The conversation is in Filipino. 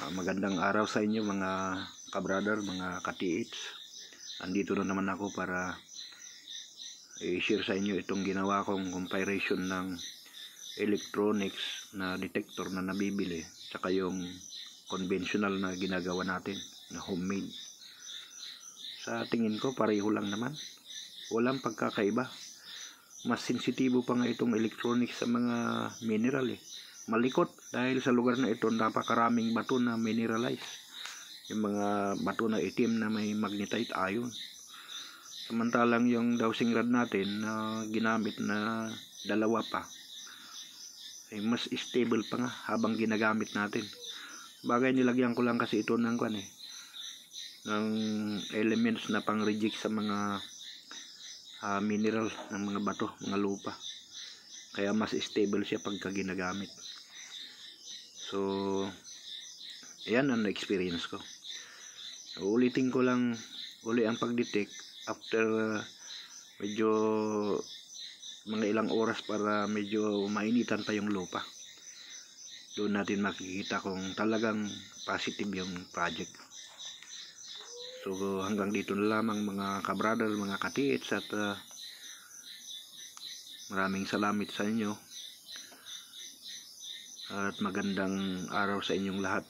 Uh, magandang araw sa inyo mga kabrother, mga katiits. Andito na naman ako para i-share sa inyo itong ginawa kong comparison ng electronics na detector na nabibili sa yung conventional na ginagawa natin na homemade. Sa tingin ko pareho lang naman. Walang pagkakaiba mas sensitibo pa nga itong electronics sa mga mineral eh malikot dahil sa lugar na ito napakaraming bato na mineralize yung mga bato na itim na may magnetite ion samantalang yung dowsing rod natin na uh, ginamit na dalawa pa ay mas stable pa nga habang ginagamit natin bagay nilagyan ko lang kasi ito ng kan eh ng elements na pang reject sa mga uh, mineral ng mga bato, mga lupa kaya mas stable siya pagka ginagamit so ayan ang experience ko ulitin ko lang uli ang pagdetect after uh, medyo mga ilang oras para medyo mainitan pa yung lupa doon natin makikita kung talagang positive yung project so hanggang dito na lamang mga kabrader mga katiits at uh, Maraming salamat sa inyo. At magandang araw sa inyong lahat.